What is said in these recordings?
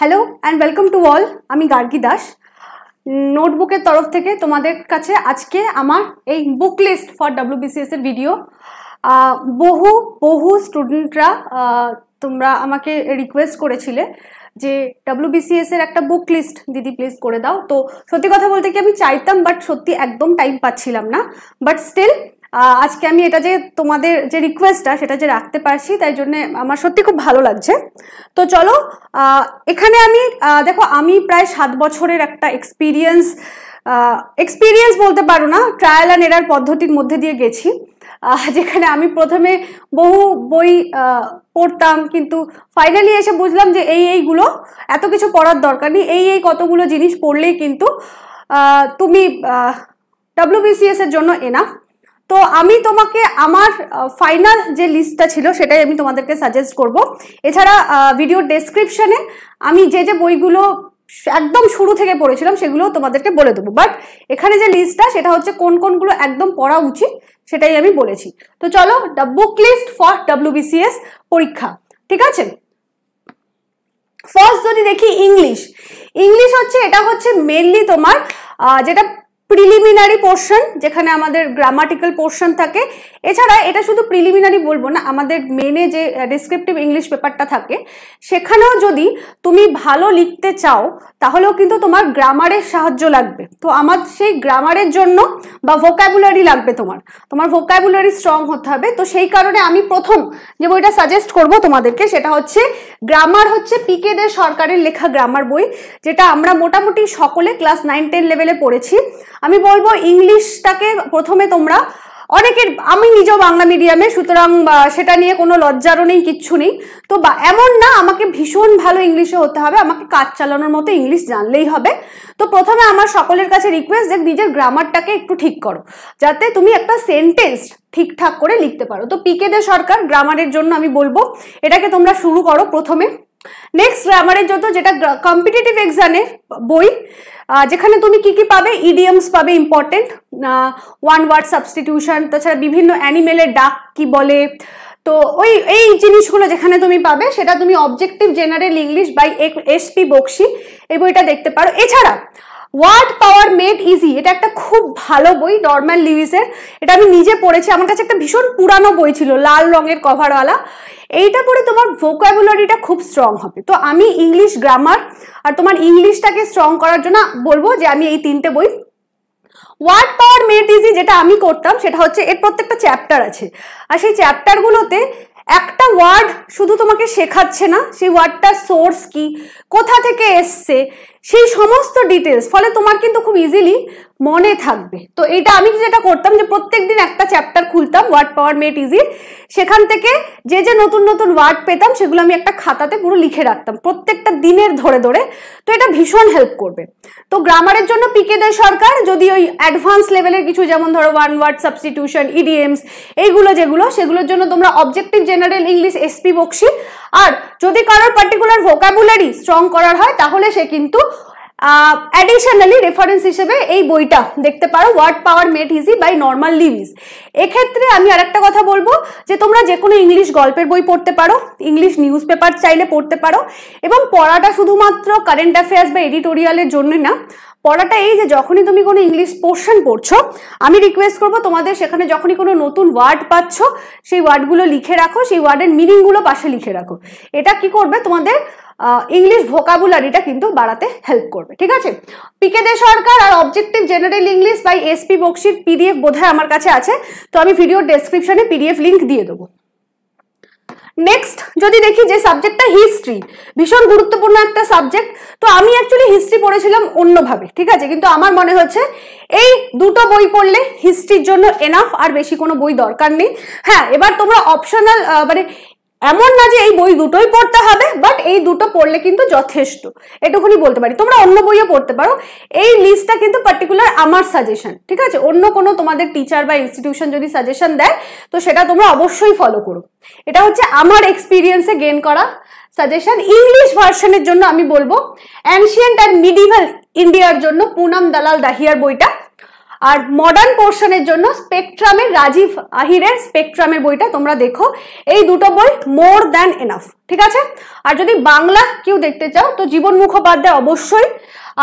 hello and welcome to all আমি গার্গী দাস নোটবুকের তরফ থেকে তোমাদের কাছে আজকে আমার এই বুক লিস্ট ফর ডাব্লিউবিসিএস এর ভিডিও বহু বহু স্টুডেন্টরা তোমরা আমাকে রিকোয়েস্ট করেছিলে যে ডাব্লিউবিসিএস এর একটা বুক লিস্ট দিদি প্লিজ করে দাও তো সত্যি কথা বলতে কি আমি চাইতাম বাট সত্যি একদম টাইম পাচ্ছিলাম না বাট স্টিল আজকে আমি এটা যে তোমাদের যে রিকোয়েস্টটা সেটা যে রাখতে পারছি তাই জন্য আমার সত্যি খুব ভালো লাগছে তো চলো এখানে আমি দেখো আমি প্রায় সাত বছরের একটা এক্সপিরিয়েন্স এক্সপিরিয়েন্স বলতে পারো না ট্রায়াল অ্যান্ড এরার পদ্ধতির মধ্যে দিয়ে গেছি যেখানে আমি প্রথমে বহু বই পড়তাম কিন্তু ফাইনালি এসে বুঝলাম যে এই এইগুলো এত কিছু পড়ার দরকার নেই এই এই কতগুলো জিনিস পড়লেই কিন্তু তুমি ডাব্লিউবিসিএস এর জন্য এনাফ তো আমি তোমাকে আমার ফাইনাল যে লিস্টটা ছিল সেটাই আমি তোমাদেরকে সাজেস্ট করব এছাড়া ভিডিও ডেসক্রিপশনে আমি যে যে বইগুলো একদম শুরু থেকে পড়েছিলাম সেগুলো তোমাদেরকে বলে দেবো বাট এখানে যে লিস্টটা সেটা হচ্ছে কোন কোনগুলো একদম পড়া উচিত সেটাই আমি বলেছি তো চলো the book list for WBCS পরীক্ষা ঠিক আছে ফার্স্ট যদি দেখি ইংলিশ ইংলিশ হচ্ছে এটা হচ্ছে মেনলি তোমার যেটা প্রিলিমিনারি পোর্শন যেখানে আমাদের গ্রামাটিক্যাল পোর্শন থাকে এছাড়া এটা শুধু প্রিলিমিনারি বলবো না আমাদের মেনে যে ডিসক্রিপটিভ ইংলিশ পেপারটা থাকে সেখানেও যদি তুমি ভালো লিখতে চাও তাহলেও কিন্তু তোমার গ্রামারের সাহায্য লাগবে তো আমার সেই গ্রামারের জন্য বা ভোকাবুলারি লাগবে তোমার তোমার ভোকাবুলারি স্ট্রং হতে হবে তো সেই কারণে আমি প্রথম যে বইটা সাজেস্ট করব তোমাদেরকে সেটা হচ্ছে গ্রামার হচ্ছে পিকেদের সরকারের লেখা গ্রামার বই যেটা আমরা মোটামুটি সকলে ক্লাস নাইন টেন লেভেলে পড়েছি আমি বলবো ইংলিশটাকে প্রথমে তোমরা অনেকের আমি নিজেও বাংলা মিডিয়ামে সুতরাং সেটা নিয়ে কোনো লজ্জারও নেই কিচ্ছু নেই তো এমন না আমাকে ভীষণ ভালো ইংলিশে হতে হবে আমাকে কাজ চালানোর মতো ইংলিশ জানলেই হবে তো প্রথমে আমার সকলের কাছে রিকোয়েস্ট যে নিজের গ্রামারটাকে একটু ঠিক করো যাতে তুমি একটা সেন্টেন্স ঠিকঠাক করে লিখতে পারো তো দে সরকার গ্রামারের জন্য আমি বলবো এটাকে তোমরা শুরু করো প্রথমে নেক্সট গ্রামারের যত যেটা কম্পিটিটিভ এক্সামের বই যেখানে তুমি কি কি পাবে ইডিয়ামস পাবে ইম্পর্টেন্ট ওয়ান ওয়ার্ড সাবস্টিটিউশন তাছাড়া বিভিন্ন অ্যানিমেলের ডাক কি বলে তো ওই এই জিনিসগুলো যেখানে তুমি পাবে সেটা তুমি objective general English by SP Bakshi এই বইটা দেখতে পারো এছাড়া ওয়ার্ড পাওয়ার মেড ইজি এটা একটা খুব ভালো বই নর্ম্যাল লিউইসের এটা আমি নিজে পড়েছি আমার কাছে একটা ভীষণ পুরানো বই ছিল লাল রঙের কভারওয়ালা এইটা পড়ে তোমার ভোকাবুলারিটা খুব স্ট্রং হবে তো আমি ইংলিশ গ্রামার আর তোমার ইংলিশটাকে স্ট্রং করার জন্য বলবো যে আমি এই তিনটে বই ওয়ার্ড পাওয়ার মেড ইজি যেটা আমি করতাম সেটা হচ্ছে এর প্রত্যেকটা চ্যাপ্টার আছে আর সেই চ্যাপ্টারগুলোতে একটা ওয়ার্ড শুধু তোমাকে শেখাচ্ছে না সেই ওয়ার্ডটার সোর্স কি কোথা থেকে এসছে সেই সমস্ত ডিটেলস ফলে তোমার কিন্তু খুব ইজিলি মনে থাকবে তো এটা আমি যেটা করতাম যে প্রত্যেক দিন একটা চ্যাপ্টার খুলতাম ওয়ার্ড পাওয়ার মেট ইজি সেখান থেকে যে যে নতুন নতুন ওয়ার্ড পেতাম সেগুলো আমি একটা খাতাতে পুরো লিখে রাখতাম প্রত্যেকটা দিনের ধরে ধরে তো এটা ভীষণ হেল্প করবে তো গ্রামারের জন্য পিকে দেয় সরকার যদি ওই অ্যাডভান্স লেভেলের কিছু যেমন ধরো ওয়ান ওয়ার্ড সাবস্টিটিউশন ইডিএমস এইগুলো যেগুলো সেগুলোর জন্য তোমরা objective general English SP Bakshi আর যদি কারোর পার্টিকুলার ভোকাবুলারি স্ট্রং করার হয় তাহলে সে কিন্তু অ্যাডিশনালি রেফারেন্স হিসেবে এই বইটা দেখতে পারো word power made easy by Norman Lewis এক্ষেত্রে আমি আরেকটা কথা বলবো যে তোমরা যে কোনো ইংলিশ গল্পের বই পড়তে পারো ইংলিশ নিউজ পেপার চাইলে পড়তে পারো এবং পড়াটা শুধুমাত্র কারেন্ট অ্যাফেয়ার্স বা এডিটোরিয়ালের জন্য না পড়াটা এই যে যখনই তুমি কোনো ইংলিশ পোর্শন পড়ছো আমি রিকোয়েস্ট করবো তোমাদের সেখানে যখনই কোনো নতুন ওয়ার্ড পাচ্ছ সেই ওয়ার্ডগুলো লিখে রাখো সেই ওয়ার্ডের মিনিংগুলো পাশে লিখে রাখো এটা কি করবে তোমাদের ইংলিশ ভোকাবুলারিটা কিন্তু বাড়াতে হেল্প করবে ঠিক আছে দে সরকার আর objective general English by SP বক্সির পিডিএফ বোধহয় আমার কাছে আছে তো আমি ভিডিও ডেসক্রিপশনে পিডিএফ লিঙ্ক দিয়ে দেবো নেক্সট যদি দেখি যে সাবজেক্টটা হিস্ট্রি ভীষণ গুরুত্বপূর্ণ একটা সাবজেক্ট তো আমি অ্যাকচুয়ালি হিস্ট্রি পড়েছিলাম অন্যভাবে ঠিক আছে কিন্তু আমার মনে হচ্ছে এই দুটো বই পড়লে হিস্ট্রির জন্য এনাফ আর বেশি কোনো বই দরকার নেই হ্যাঁ এবার তোমরা অপশনাল মানে এমন না যে এই বই দুটোই পড়তে হবে বাট এই দুটো পড়লে কিন্তু যথেষ্ট এটুকুনি বলতে পারি তোমরা অন্য বইও পড়তে পারো এই লিস্টটা কিন্তু পার্টিকুলার আমার সাজেশন ঠিক আছে অন্য কোনো তোমাদের টিচার বা ইনস্টিটিউশন যদি সাজেশন দেয় তো সেটা তোমরা অবশ্যই ফলো করো এটা হচ্ছে আমার এক্সপিরিয়েন্সে গেন করা সাজেশন ইংলিশ ভার্সনের জন্য আমি বলবো অ্যানশিয়েন্ট অ্যান্ড মিডিভাল ইন্ডিয়ার জন্য পুনাম দালাল দাহিয়ার বইটা আর মডার্ন পোর্শনের জন্য স্পেকট্রামের রাজীব আহিরের স্পেকট্রামের বইটা তোমরা দেখো এই দুটো বই মোর দ্যান এনাফ ঠিক আছে আর যদি বাংলা কেউ দেখতে চাও তো জীবন মুখোপাধ্যায় অবশ্যই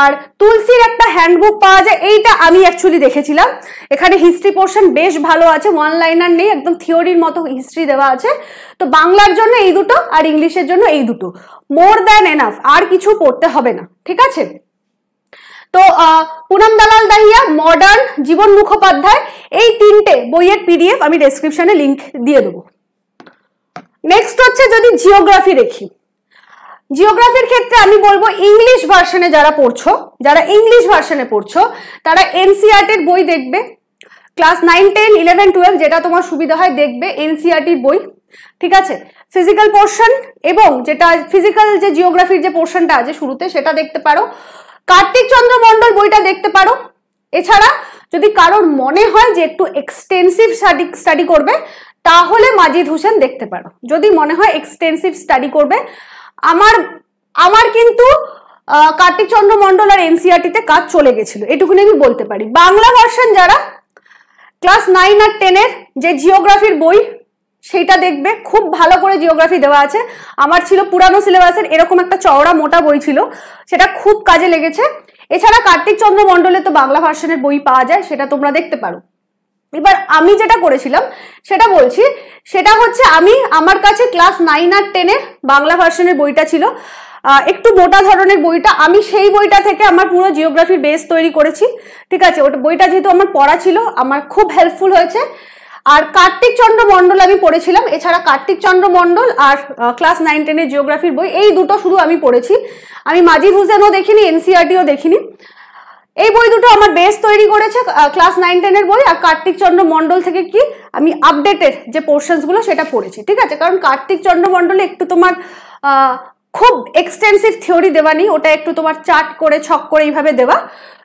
আর তুলসীর একটা হ্যান্ডবুক পাওয়া যায় এইটা আমি অ্যাকচুয়ালি দেখেছিলাম এখানে হিস্ট্রি পোর্শন বেশ ভালো আছে ওয়ান লাইনার নেই একদম থিওরির মতো হিস্ট্রি দেওয়া আছে তো বাংলার জন্য এই দুটো আর ইংলিশের জন্য এই দুটো মোর দ্যান এনাফ আর কিছু পড়তে হবে না ঠিক আছে তো পুনম দালাল দাহিয়া মডার্ন জীবন মুখোপাধ্যায় এই তিনটে বইয়ের পিডিএফ আমি ডেসক্রিপশনে লিংক দিয়ে দেবো নেক্সট হচ্ছে যদি জিওগ্রাফি দেখি জিওগ্রাফির ক্ষেত্রে আমি বলবো ইংলিশ ভার্সনে যারা পড়ছো যারা ইংলিশ ভার্সনে পড়ছো তারা এনসিআরটির e বই দেখবে class nine ten eleven twelve যেটা তোমার সুবিধা হয় দেখবে এনসিআরটির e বই ঠিক আছে ফিজিক্যাল পোর্শন এবং যেটা ফিজিক্যাল যে জিওগ্রাফির যে পোর্শনটা আছে শুরুতে সেটা দেখতে পারো কার্তিক চন্দ্র মন্ডল বইটা দেখতে পারো এছাড়া যদি কারোর মনে হয় যে একটু এক্সটেন্সিভ স্টাডি স্টাডি করবে তাহলে মাজিদ হোসেন দেখতে পারো যদি মনে হয় এক্সটেন্সিভ স্টাডি করবে আমার আমার কিন্তু কার্তিক চন্দ্র মন্ডল আর এনসিআরটিতে কাজ চলে গেছিল এটুকুনি আমি বলতে পারি বাংলা ভার্সন যারা ক্লাস নাইন আর টেনের যে জিওগ্রাফির বই সেইটা দেখবে খুব ভালো করে জিওগ্রাফি দেওয়া আছে আমার ছিল পুরানো সিলেবাসের এরকম একটা চওড়া মোটা বই ছিল সেটা খুব কাজে লেগেছে এছাড়া কার্তিক চন্দ্র মণ্ডলে তো বাংলা ভার্সনের বই পাওয়া যায় সেটা তোমরা দেখতে পারো এবার আমি যেটা করেছিলাম সেটা বলছি সেটা হচ্ছে আমি আমার কাছে ক্লাস নাইন আর টেনের বাংলা ভার্সনের বইটা ছিল একটু মোটা ধরনের বইটা আমি সেই বইটা থেকে আমার পুরো জিওগ্রাফির বেস তৈরি করেছি ঠিক আছে ওটা বইটা যেহেতু আমার পড়া ছিল আমার খুব হেল্পফুল হয়েছে আর কার্তিক চন্দ্র মন্ডল আমি পড়েছিলাম এছাড়া কার্তিক চন্দ্র মণ্ডল আর ক্লাস নাইন টেনের জিওগ্রাফির বই এই দুটো শুধু আমি পড়েছি আমি মাজি হুসেনও দেখিনি এনসিআরটিও দেখিনি এই বই দুটো আমার বেস তৈরি করেছে ক্লাস নাইন টেনের বই আর কার্তিক চন্দ্র মন্ডল থেকে কি আমি আপডেটেড যে পোর্শনসগুলো সেটা পড়েছি ঠিক আছে কারণ কার্তিক চন্দ্র মন্ডলে একটু তোমার খুব এক্সটেন্সিভ থিওরি দেওয়া নেই ওটা একটু তোমার চাট করে ছক করে এইভাবে দেওয়া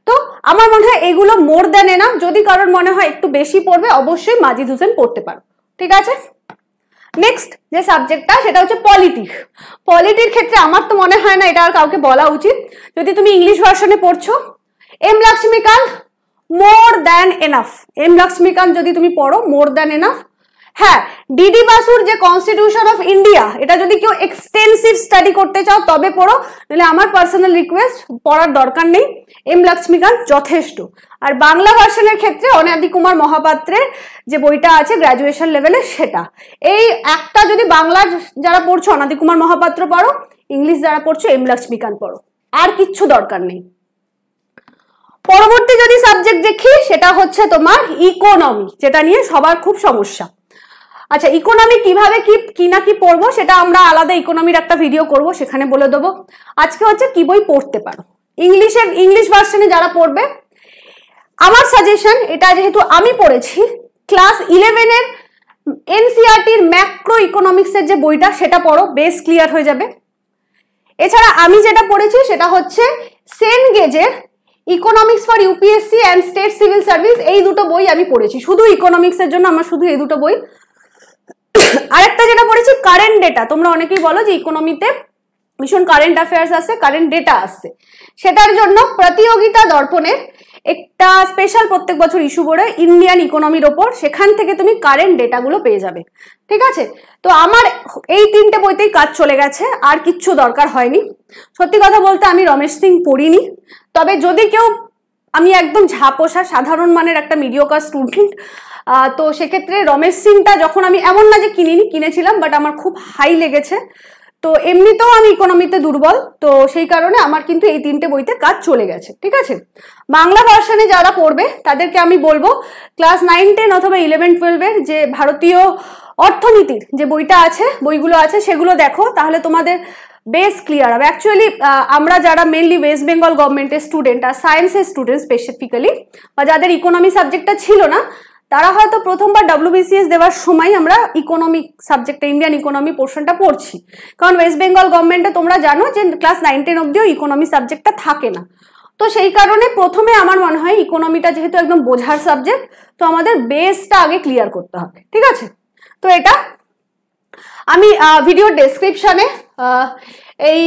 তো আমার মনে হয় এগুলো মোর দেন এনাফ যদি কারোর মনে হয় একটু বেশি পড়বে অবশ্যই মাজিদ হোসেন পড়তে পারো ঠিক আছে নেক্সট যে সাবজেক্টটা সেটা হচ্ছে পলিটি পলিটির ক্ষেত্রে আমার তো মনে হয় না এটা আর কাউকে বলা উচিত যদি তুমি ইংলিশ ভার্সনে পড়ছো M Laxmikanth more than enough M Laxmikanth যদি তুমি পড়ো মোর দ্যান এনাফ হ্যাঁ ডিডি বাসুর যে কনস্টিটিউশন অফ ইন্ডিয়া এটা যদি কেউ এক্সটেন্সিভ স্টাডি করতে চাও তবে পড়ো নাহলে আমার পার্সোনাল রিকোয়েস্ট পড়ার দরকার নেই এম লক্ষ্মীকান্ত যথেষ্ট আর বাংলা ভার্সনের ক্ষেত্রে অনাদি কুমার মহাপাত্রের যে বইটা আছে গ্র্যাজুয়েশন লেভেলে সেটা এই একটা যদি বাংলা যারা পড়ছো অনাদি কুমার মহাপাত্র পড়ো ইংলিশ যারা পড়ছো এম লক্ষ্মীকান্ত পড়ো আর কিচ্ছু দরকার নেই পরবর্তী যদি সাবজেক্ট দেখি সেটা হচ্ছে তোমার ইকোনমি যেটা নিয়ে সবার খুব সমস্যা আচ্ছা ইকোনমি কিভাবে কি কি না কি পড়বো সেটা আমরা আলাদা ইকোনমির একটা ভিডিও করব সেখানে বলে দেবো আজকে হচ্ছে কি বই পড়তে পারো ইংলিশের ইংলিশ ভার্সনে যারা পড়বে আমার সাজেশন এটা যেহেতু আমি পড়েছি ক্লাস ইলেভেনের এনসিআরটির ম্যাক্রো ইকোনমিক্সের যে বইটা সেটা পড়ো বেস ক্লিয়ার হয়ে যাবে এছাড়া আমি যেটা পড়েছি সেটা হচ্ছে সেন গেজের economics for UPSC and state civil service এই দুটো বই আমি পড়েছি শুধু ইকোনমিক্সের জন্য আমার শুধু এই দুটো বই আরেকটা যেটা পড়েছি কারেন্ট ডেটা তোমরা অনেকেই বলো যে ইকোনমিতে ভীষণ কারেন্ট অ্যাফেয়ার্স আছে কারেন্ট ডেটা আছে সেটার জন্য প্রতিযোগিতা দর্পণের একটা স্পেশাল প্রত্যেক বছর ইস্যু করে ইন্ডিয়ান ইকোনমির ওপর সেখান থেকে তুমি কারেন্ট ডেটাগুলো পেয়ে যাবে ঠিক আছে তো আমার এই তিনটে বইতেই কাজ চলে গেছে আর কিচ্ছু দরকার হয়নি সত্যি কথা বলতে আমি রমেশ সিং পড়িনি তবে যদি কেউ আমি একদম ঝাপোষা সাধারণ মানের একটা মিডিওকার স্টুডেন্ট তো সেক্ষেত্রে রমেশ সিংটা যখন আমি এমন না যে কিনিনি কিনেছিলাম বাট আমার খুব হাই লেগেছে তো এমনিতেও আমি ইকোনমিতে দুর্বল তো সেই কারণে আমার কিন্তু এই তিনটে বইতে কাজ চলে গেছে ঠিক আছে বাংলা ভার্সানে যারা পড়বে তাদেরকে আমি বলবো ক্লাস নাইন টেন অথবা ইলেভেন টুয়েলভের যে ভারতীয় অর্থনীতির যে বইটা আছে বইগুলো আছে সেগুলো দেখো তাহলে তোমাদের বেশ ক্লিয়ার হবে অ্যাকচুয়ালি আমরা যারা মেনলি ওয়েস্ট বেঙ্গল গভর্নমেন্টের স্টুডেন্ট আর সায়েন্সের স্টুডেন্ট স্পেসিফিক্যালি বা যাদের ইকোনমি সাবজেক্টটা ছিল না তারা হয়তো প্রথমবার ডাব্লিউবিসিএস দেওয়ার সময় আমরা ইকোনমিক সাবজেক্টটা ইন্ডিয়ান ইকোনমি পোর্শনটা পড়ছি কারণ ওয়েস্ট বেঙ্গল গভর্নমেন্টে তোমরা জানো যে ক্লাস নাইন টেন অব্দিও ইকোনমি সাবজেক্টটা থাকে না তো সেই কারণে প্রথমে আমার মনে হয় ইকোনমিটা যেহেতু একদম বোঝার সাবজেক্ট তো আমাদের বেসটা আগে ক্লিয়ার করতে হবে ঠিক আছে তো এটা আমি ভিডিও ডেসক্রিপশানে এই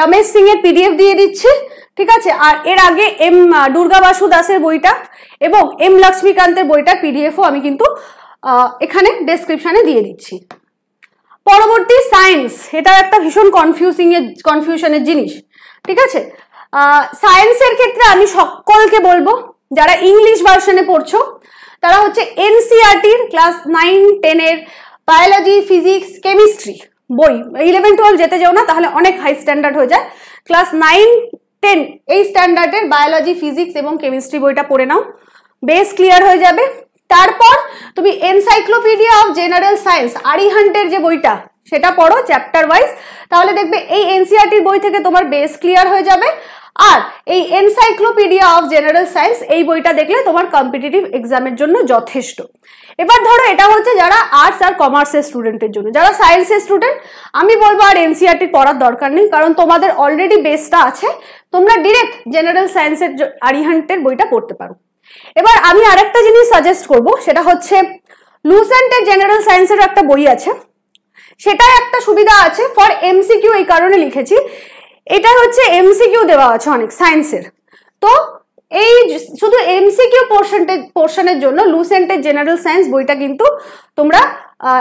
রমেশ সিং এর পিডিএফ দিয়ে দিচ্ছি ঠিক আছে আর এর আগে এম দুর্গা বাসু দাসের বইটা এবং এম লক্ষ্মীকান্তের বইটার পিডিএফও আমি কিন্তু এখানে ডেসক্রিপশানে দিয়ে দিচ্ছি পরবর্তী সায়েন্স এটা একটা ভীষণ কনফিউজিংয়ের কনফিউশনের জিনিস ঠিক আছে সায়েন্সের ক্ষেত্রে আমি সকলকে বলবো যারা ইংলিশ ভার্সনে পড়ছো তারা হচ্ছে এনসিআরটির ক্লাস নাইন টেনের বায়োলজি ফিজিক্স কেমিস্ট্রি বই ইলেভেন টুয়েলভ যেতে যাও না তাহলে অনেক হাই স্ট্যান্ডার্ড হয়ে যায় ক্লাস নাইন টেন এই স্ট্যান্ডার্ডের বায়োলজি ফিজিক্স এবং কেমিস্ট্রি বইটা পড়ে নাও বেস ক্লিয়ার হয়ে যাবে তারপর তুমি এনসাইক্লোপিডিয়া অফ জেনারেল সায়েন্স আরিহান্টের হান্টের যে বইটা সেটা পড়ো চ্যাপ্টার ওয়াইজ তাহলে দেখবে এই এনসিআরটির বই থেকে তোমার বেস ক্লিয়ার হয়ে যাবে আর এই এনসাইক্লোপিডিয়া অফ জেনারেল সায়েন্স এই বইটা দেখলে তোমার কম্পিটিটিভ এক্সামের জন্য যথেষ্ট এবার ধরো এটা হচ্ছে যারা আর্টস আর কমার্সের স্টুডেন্টের জন্য যারা সায়েন্সের স্টুডেন্ট আমি বলবো আর এনসিআরটি e পড়ার দরকার নেই কারণ তোমাদের অলরেডি বেসটা আছে তোমরা ডিরেক্ট জেনারেল সায়েন্সের আরিহান্টের বইটা পড়তে পারো এবার আমি আরেকটা জিনিস সাজেস্ট করব সেটা হচ্ছে লুসেন্টের জেনারেল সায়েন্সের একটা বই আছে সেটাই একটা সুবিধা আছে ফর এমসিকিউ এই কারণে লিখেছি এটা হচ্ছে এমসিকিউ দেওয়া আছে অনেক সায়েন্সের তো এই শুধু এমসিকিউ পোর্শনটে পোর্শনের জন্য লুসেন্টের জেনারেল সায়েন্স বইটা কিন্তু তোমরা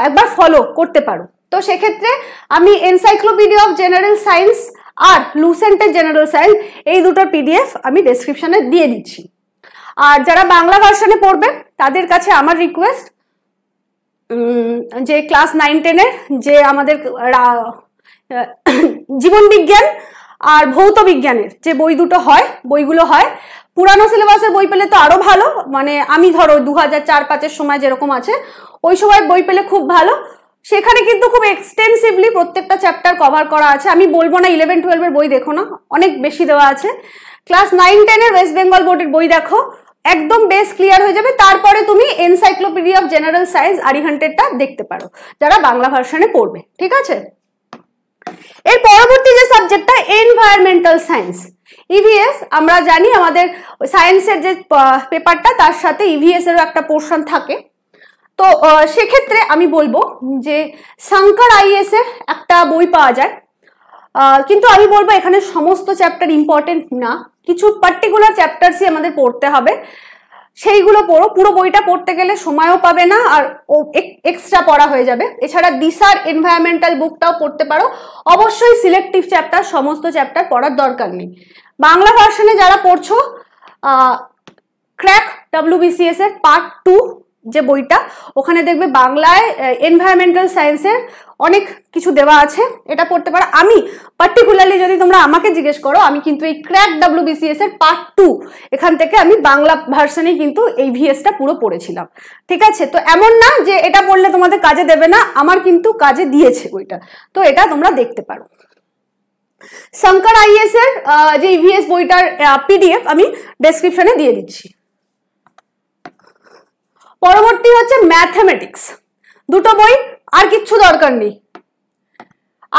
একবার ফলো করতে পারো তো সেক্ষেত্রে আমি এনসাইক্লোপিডিয়া অফ জেনারেল সায়েন্স আর লুসেন্টের জেনারেল সায়েন্স এই দুটোর পিডিএফ আমি ডেসক্রিপশানে দিয়ে দিচ্ছি আর যারা বাংলা ভার্সনে পড়বে তাদের কাছে আমার রিকোয়েস্ট যে ক্লাস নাইন টেনের যে আমাদের জীবন বিজ্ঞান আর ভৌত বিজ্ঞানের যে বই দুটো হয় বইগুলো হয় পুরানো সিলেবাসের বই পেলে তো আরও ভালো মানে আমি ধরো দু হাজার চার পাঁচের সময় যেরকম আছে ওই সময় বই পেলে খুব ভালো সেখানে কিন্তু খুব এক্সটেন্সিভলি প্রত্যেকটা চ্যাপ্টার কভার করা আছে আমি বলবো না ইলেভেন টুয়েলভের বই দেখো না অনেক বেশি দেওয়া আছে ক্লাস নাইন টেনের ওয়েস্ট বেঙ্গল বোর্ডের বই দেখো একদম বেস ক্লিয়ার হয়ে যাবে তারপরে তুমি এনসাইক্লোপিডিয়া অফ জেনারেল সায়েন্স আরিহান্টেডটা দেখতে পারো যারা বাংলা ভার্সনে পড়বে ঠিক আছে এর পরবর্তী যে সাবজেক্টটা এনভায়রনমেন্টাল সায়েন্স ইভিএস আমরা জানি আমাদের সায়েন্সের যে পেপারটা তার সাথে ইভিএস e এরও একটা পোর্শন থাকে তো সেক্ষেত্রে আমি বলবো যে শঙ্কর আইএস এর একটা বই পাওয়া যায় কিন্তু আমি বলবো এখানে সমস্ত চ্যাপ্টার ইম্পর্টেন্ট না কিছু পার্টিকুলার চ্যাপ্টারসই আমাদের পড়তে হবে সেইগুলো পড়ো পুরো বইটা পড়তে গেলে সময়ও পাবে না আর এক্সট্রা পড়া হয়ে যাবে এছাড়া দিশার এনভায়রনমেন্টাল বুকটাও পড়তে পারো অবশ্যই সিলেক্টিভ চ্যাপ্টার সমস্ত চ্যাপ্টার পড়ার দরকার নেই বাংলা ভার্সনে যারা পড়ছো ক্র্যাক ডাব্লিউবিসিএস এর পার্ট টু যে বইটা ওখানে দেখবে বাংলায় এনভায়রনমেন্টাল সায়েন্সের অনেক কিছু দেওয়া আছে এটা পড়তে পারো আমি পার্টিকুলারলি যদি তোমরা আমাকে জিজ্ঞেস করো আমি কিন্তু এই ক্র্যাক ডাব্লিউ বিসিএস এর পার্ট টু এখান থেকে আমি বাংলা ভার্সনে কিন্তু এই ভিএসটা পুরো পড়েছিলাম ঠিক আছে তো এমন না যে এটা পড়লে তোমাদের কাজে দেবে না আমার কিন্তু কাজে দিয়েছে বইটা তো এটা তোমরা দেখতে পারো শঙ্কর আইএস এর যে ইভিএস বইটার পিডিএফ আমি ডেসক্রিপশনে দিয়ে দিচ্ছি পরবর্তী হচ্ছে ম্যাথামেটিক্স দুটো বই আর কিচ্ছু দরকার নেই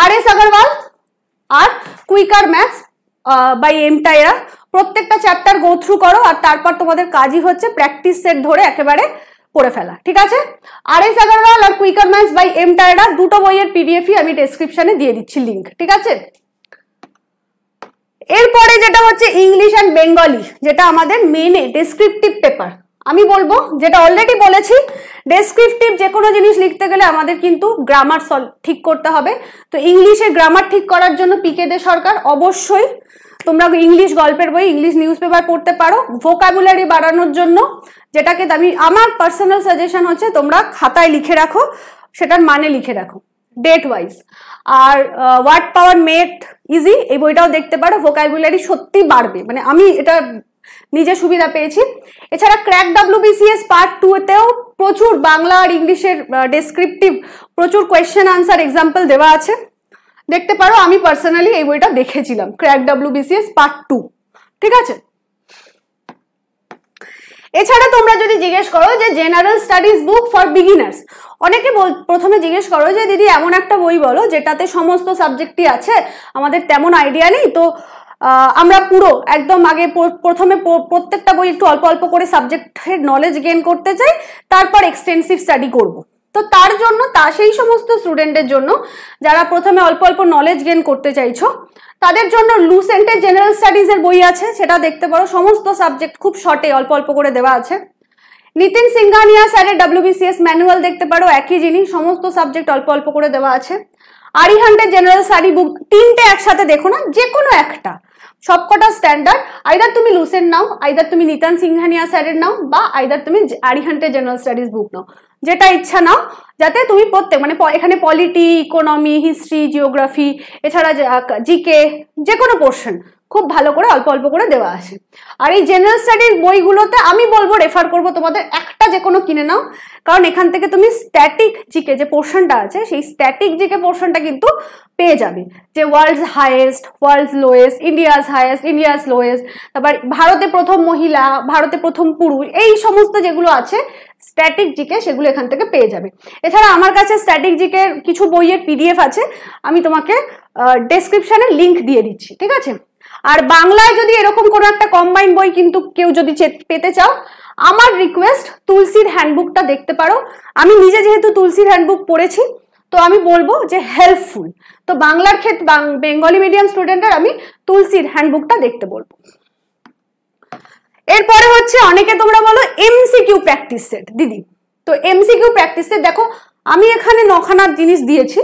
আর এস আগরওয়াল আর quicker maths by M Tyra প্রত্যেকটা চ্যাপ্টার গো থ্রু করো আর তারপর তোমাদের কাজই হচ্ছে প্র্যাকটিস সেট ধরে একেবারে পড়ে ফেলা ঠিক আছে আর এস আগরওয়াল আর quicker maths by M Tyra দুটো বইয়ের পিডিএফই আমি ডেসক্রিপশানে দিয়ে দিচ্ছি লিঙ্ক ঠিক আছে এরপরে যেটা হচ্ছে ইংলিশ অ্যান্ড বেঙ্গলি যেটা আমাদের মেনে ডেসক্রিপটিভ পেপার আমি বলবো যেটা অলরেডি বলেছি ডেসক্রিপটিভ যে কোনো জিনিস লিখতে গেলে আমাদের কিন্তু গ্রামার সল ঠিক করতে হবে তো ইংলিশে গ্রামার ঠিক করার জন্য পিকেদের সরকার অবশ্যই তোমরা ইংলিশ গল্পের বই ইংলিশ নিউজ পেপার পড়তে পারো ভোকাবুলারি বাড়ানোর জন্য যেটাকে আমি আমার পার্সোনাল সাজেশন হচ্ছে তোমরা খাতায় লিখে রাখো সেটার মানে লিখে রাখো ডেট ওয়াইজ আর ওয়ার্ড পাওয়ার মেট ইজি এই বইটাও দেখতে পারো ভোকাবুলারি সত্যি বাড়বে মানে আমি এটা নিজে সুবিধা পেয়েছি এছাড়া ক্র্যাক ডাব্লিউবিসিএস পার্ট টু এতেও প্রচুর বাংলা আর ইংলিশের ডেসক্রিপটিভ প্রচুর কোয়েশ্চেন আনসার এক্সাম্পল দেওয়া আছে দেখতে পারো আমি পার্সোনালি এই বইটা দেখেছিলাম ক্র্যাক ডাব্লিউবিসিএস পার্ট টু ঠিক আছে এছাড়া তোমরা যদি জিজ্ঞেস করো যে general studies book for beginners অনেকে প্রথমে জিজ্ঞেস করো যে দিদি এমন একটা বই বলো যেটাতে সমস্ত সাবজেক্টই আছে আমাদের তেমন আইডিয়া নেই তো আমরা পুরো একদম আগে প্রথমে প্রত্যেকটা বই একটু অল্প অল্প করে সাবজেক্টের নলেজ গেন করতে চাই তারপর এক্সটেন্সিভ স্টাডি করব তো তার জন্য তা সেই সমস্ত স্টুডেন্টের জন্য যারা প্রথমে অল্প অল্প নলেজ গেন করতে চাইছো তাদের জন্য লুসেন্টের জেনারেল স্টাডিজের বই আছে সেটা দেখতে পারো সমস্ত সাবজেক্ট খুব শর্টে অল্প অল্প করে দেওয়া আছে নিতিন সিঙ্গানিয়া স্যারের ডাব্লিউবিসিএস ম্যানুয়াল দেখতে পারো একই জিনিস সমস্ত সাবজেক্ট অল্প অল্প করে দেওয়া আছে আরিহান্টের জেনারেল স্টাডি বুক তিনটে একসাথে দেখো না যে কোনো একটা সবকটা স্ট্যান্ডার্ড আইদার তুমি লুসেন নাও আইদার তুমি নিতান সিংহানিয়া স্যারের নাও বা আইদার তুমি আরিহান্টের জেনারেল স্টাডিজ বুক নাও যেটা ইচ্ছা নাও যাতে তুমি প্রত্যেক মানে এখানে পলিটি ইকোনমি হিস্ট্রি জিওগ্রাফি এছাড়া জিকে যে কোনো পোর্শন খুব ভালো করে অল্প অল্প করে দেওয়া আছে আর এই জেনারেল স্টাডিজ বইগুলোতে আমি বলবো রেফার করবো তোমাদের একটা যে কোনো কিনে নাও কারণ এখান থেকে তুমি স্ট্যাটিক জিকে যে পোর্শনটা আছে সেই স্ট্যাটিক জিকে পোর্শনটা কিন্তু পেয়ে যাবে যে world's highest world's lowest India's highest India's lowest তারপর ভারতে প্রথম মহিলা ভারতে প্রথম পুরুষ এই সমস্ত যেগুলো আছে স্ট্যাটিক জিকে সেগুলো এখান থেকে পেয়ে যাবে এছাড়া আমার কাছে স্ট্যাটিক জিকে কিছু বইয়ের পিডিএফ আছে আমি তোমাকে ডেসক্রিপশানে লিঙ্ক দিয়ে দিচ্ছি ঠিক আছে আর বাংলায় যদি এরকম কোনো একটা কম্বাইন বই কিন্তু কেউ যদি পেতে চাও আমার রিকোয়েস্ট তুলসীর হ্যান্ডবুকটা দেখতে পারো আমি নিজে যেহেতু তুলসীর হ্যান্ডবুক পড়েছি তো আমি বলবো যে হেল্পফুল তো বাংলার ক্ষেত্রে বেঙ্গলি মিডিয়াম স্টুডেন্টের আমি তুলসীর হ্যান্ডবুকটা দেখতে বলবো এরপরে হচ্ছে অনেকে তোমরা বলো এমসিকিউ প্র্যাকটিস সেট দিদি তো এমসিকিউ প্র্যাকটিস সেট দেখো আমি এখানে নখানার জিনিস দিয়েছি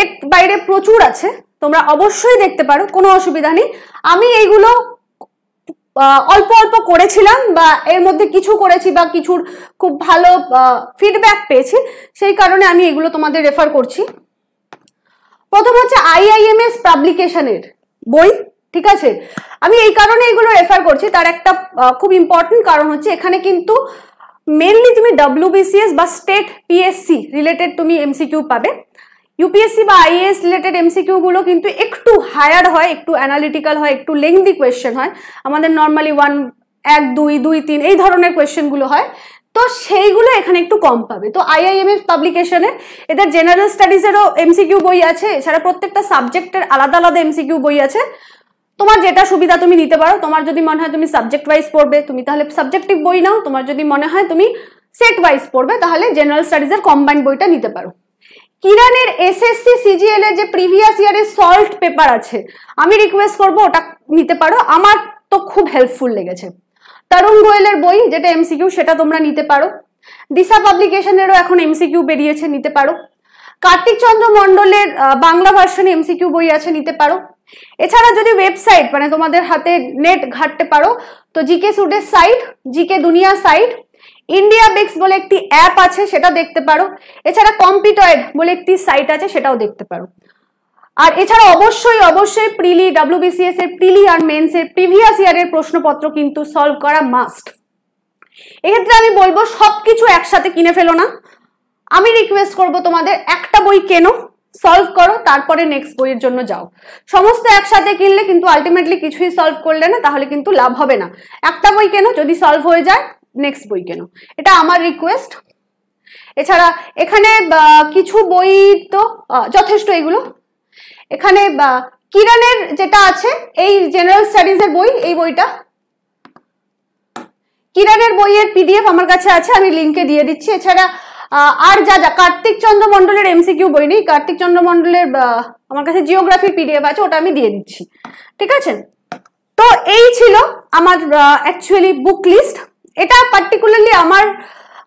এর বাইরে প্রচুর আছে তোমরা অবশ্যই দেখতে পারো কোনো অসুবিধা নেই আমি এইগুলো অল্প অল্প করেছিলাম বা এর মধ্যে কিছু করেছি বা কিছুর খুব ভালো ফিডব্যাক পেয়েছি সেই কারণে আমি এগুলো তোমাদের রেফার করছি প্রথম হচ্ছে আইআইএমএস পাবলিকেশনের বই ঠিক আছে আমি এই কারণে এগুলো রেফার করছি তার একটা খুব ইম্পর্টেন্ট কারণ হচ্ছে এখানে কিন্তু মেনলি তুমি ডাব্লিউবিসিএস বা স্টেট পিএসসি রিলেটেড তুমি এমসিকিউ পাবে ইউপিএসসি বা আইএএস রিলেটেড এমসিকিউগুলো কিন্তু একটু হায়ার হয় একটু অ্যানালিটিক্যাল হয় একটু লেংদি কোয়েশ্চেন হয় আমাদের নর্মালি ওয়ান এক দুই দুই তিন এই ধরনের কোয়েশ্চেনগুলো হয় তো সেইগুলো এখানে একটু কম পাবে তো আইআইএমএফ পাবলিকেশনে এদের জেনারেল স্টাডিজেরও এমসিকিউ বই আছে এছাড়া প্রত্যেকটা সাবজেক্টের আলাদা আলাদা এমসিকিউ বই আছে তোমার যেটা সুবিধা তুমি নিতে পারো তোমার যদি মনে হয় তুমি সাবজেক্ট ওয়াইজ পড়বে তুমি তাহলে সাবজেক্টিভ বই নাও তোমার যদি মনে হয় তুমি সেট ওয়াইজ পড়বে তাহলে জেনারেল স্টাডিজের কম্বাইন্ড বইটা নিতে পারো কিরানের এসএসসি সিজিএল এর যে প্রিভিয়াস ইয়ারের সল্ট পেপার আছে আমি রিকোয়েস্ট করব ওটা নিতে পারো আমার তো খুব হেল্পফুল লেগেছে তরুণ গোয়েলের বই যেটা এমসিকিউ সেটা তোমরা নিতে পারো দিশা পাবলিকেশনেরও এখন এমসিকিউ বেরিয়েছে নিতে পারো কার্তিক চন্দ্র মণ্ডলের বাংলা ভার্সনে এমসিকিউ বই আছে নিতে পারো এছাড়া যদি ওয়েবসাইট মানে তোমাদের হাতে নেট ঘাটতে পারো তো জিকে সুডের site GK Duniya site India Bix বলে একটি অ্যাপ আছে সেটা দেখতে পারো এছাড়া কম্পিটয়েড বলে একটি সাইট আছে সেটাও দেখতে পারো আর এছাড়া অবশ্যই অবশ্যই প্রিলি ডাব্লিউবিসিএস এর প্রিলি আর মেন্স এর প্রিভিয়াস ইয়ারের প্রশ্নপত্র কিন্তু সলভ করা মাস্ট এক্ষেত্রে আমি বলবো সবকিছু একসাথে কিনে ফেলো না আমি রিকোয়েস্ট করব তোমাদের একটা বই কেনো সলভ করো তারপরে নেক্সট বইয়ের জন্য যাও সমস্ত একসাথে কিনলে কিন্তু আলটিমেটলি কিছুই সলভ করলে না তাহলে কিন্তু লাভ হবে না একটা বই কেনো যদি সলভ হয়ে যায় নেক্সট বই কেন এটা আমার রিকোয়েস্ট এছাড়া এখানে কিছু বই তো যথেষ্ট এগুলো এখানে কিরণের যেটা আছে এই জেনারেল স্টাডিজের বই এই বইটা কিরণের বইয়ের পিডিএফ আমার কাছে আছে আমি লিঙ্কে দিয়ে দিচ্ছি এছাড়া আর যা যা কার্তিক চন্দ্র মণ্ডলের এমসিকিউ বই নেই কার্তিক চন্দ্র মন্ডলের আমার কাছে জিওগ্রাফির পিডিএফ আছে ওটা আমি দিয়ে দিচ্ছি ঠিক আছে তো এই ছিল আমার অ্যাকচুয়ালি বুক লিস্ট এটা পার্টিকুলারলি আমার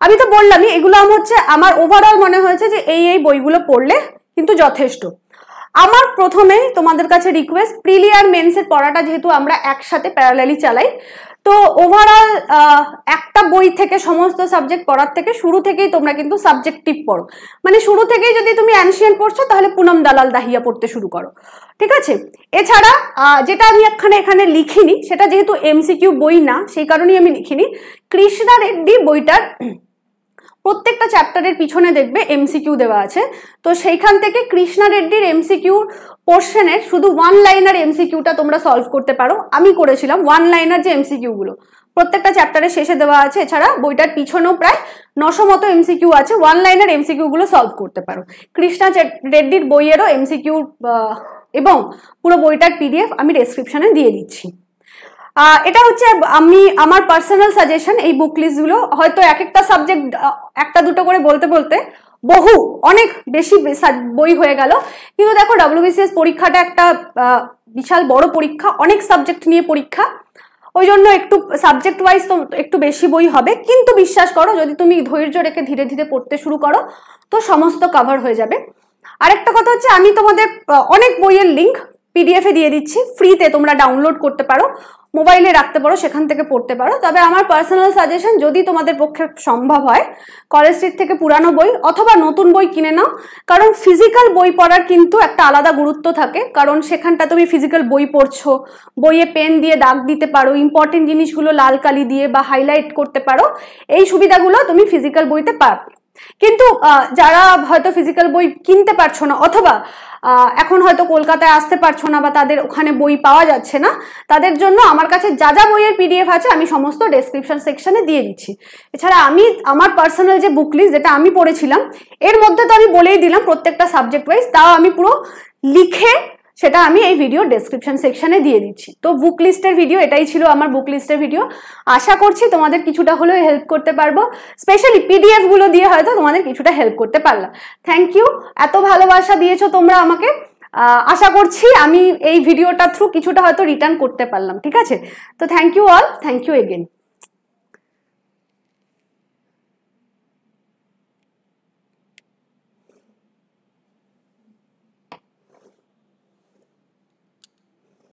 আমি তো বললামই এগুলো আমার হচ্ছে আমার ওভারঅল মনে হয়েছে যে এই এই বইগুলো পড়লে কিন্তু যথেষ্ট আমার প্রথমেই তোমাদের কাছে রিকোয়েস্ট প্রিলি আর মেন্সের পড়াটা যেহেতু আমরা একসাথে প্যারালালি চালাই তো ওভারঅল একটা বই থেকে সমস্ত সাবজেক্ট পড়ার থেকে শুরু থেকেই তোমরা কিন্তু সাবজেক্টিভ পড়ো মানে শুরু থেকেই যদি তুমি অ্যানশিয়ান পড়ছো তাহলে পুনম দালাল দাহিয়া পড়তে শুরু করো ঠিক আছে এছাড়া যেটা আমি একখানে এখানে লিখিনি সেটা যেহেতু এমসিকিউ বই না সেই কারণেই আমি লিখিনি কৃষ্ণা রেড্ডি বইটার প্রত্যেকটা চ্যাপ্টারের পিছনে দেখবে এমসিকিউ দেওয়া আছে তো সেইখান থেকে কৃষ্ণা রেড্ডির এমসিকিউর পোর্শনের শুধু ওয়ান লাইনার এমসিকিউটা তোমরা সলভ করতে পারো আমি করেছিলাম ওয়ান লাইনার যে এমসিকিউগুলো প্রত্যেকটা চ্যাপ্টারের শেষে দেওয়া আছে এছাড়া বইটার পিছনেও প্রায় নশো মতো এমসিকিউ আছে ওয়ান লাইনার এমসিকিউগুলো সলভ করতে পারো কৃষ্ণা রেড্ডির বইয়েরও এমসিকিউ এবং পুরো বইটার পিডিএফ আমি ডেসক্রিপশানে দিয়ে দিচ্ছি এটা হচ্ছে আমি আমার পার্সোনাল সাজেশন এই বুক লিস্টগুলো হয়তো এক একটা সাবজেক্ট একটা দুটো করে বলতে বলতে বহু অনেক বেশি বই হয়ে গেল কিন্তু দেখো ডাব্লিউবিসিএস পরীক্ষাটা একটা বিশাল বড় পরীক্ষা অনেক সাবজেক্ট নিয়ে পরীক্ষা ওই জন্য একটু সাবজেক্ট ওয়াইজ তো একটু বেশি বই হবে কিন্তু বিশ্বাস করো যদি তুমি ধৈর্য রেখে ধীরে ধীরে পড়তে শুরু করো তো সমস্ত কাভার হয়ে যাবে আরেকটা কথা হচ্ছে আমি তোমাদের অনেক বইয়ের লিঙ্ক পিডিএফে দিয়ে দিচ্ছি ফ্রিতে তোমরা ডাউনলোড করতে পারো মোবাইলে রাখতে পারো সেখান থেকে পড়তে পারো তবে আমার পার্সোনাল সাজেশন যদি তোমাদের পক্ষে সম্ভব হয় কলেজ স্ট্রিট থেকে পুরানো বই অথবা নতুন বই কিনে নাও কারণ ফিজিক্যাল বই পড়ার কিন্তু একটা আলাদা গুরুত্ব থাকে কারণ সেখানটা তুমি ফিজিক্যাল বই পড়ছো বইয়ে পেন দিয়ে দাগ দিতে পারো ইম্পর্টেন্ট জিনিসগুলো লাল কালি দিয়ে বা হাইলাইট করতে পারো এই সুবিধাগুলো তুমি ফিজিক্যাল বইতে পাবে কিন্তু যারা হয়তো ফিজিক্যাল বই কিনতে পারছো না অথবা এখন হয়তো কলকাতায় আসতে পারছো না বা তাদের ওখানে বই পাওয়া যাচ্ছে না তাদের জন্য আমার কাছে যা যা বইয়ের পিডিএফ আছে আমি সমস্ত ডেসক্রিপশন সেকশনে দিয়ে দিচ্ছি এছাড়া আমি আমার পার্সোনাল যে বুক লিস্ট যেটা আমি পড়েছিলাম এর মধ্যে তো আমি বলেই দিলাম প্রত্যেকটা সাবজেক্ট ওয়াইজ তাও আমি পুরো লিখে সেটা আমি এই ভিডিও ডেসক্রিপশন সেকশনে দিয়ে দিচ্ছি তো বুক লিস্টের ভিডিও এটাই ছিল আমার বুক লিস্টের ভিডিও আশা করছি তোমাদের কিছুটা হলেও হেল্প করতে পারবো স্পেশালি পিডিএফগুলো দিয়ে হয়তো তোমাদের কিছুটা হেল্প করতে পারলাম থ্যাংক ইউ এত ভালোবাসা দিয়েছো তোমরা আমাকে আশা করছি আমি এই ভিডিওটা থ্রু কিছুটা হয়তো রিটার্ন করতে পারলাম ঠিক আছে তো thank you all thank you again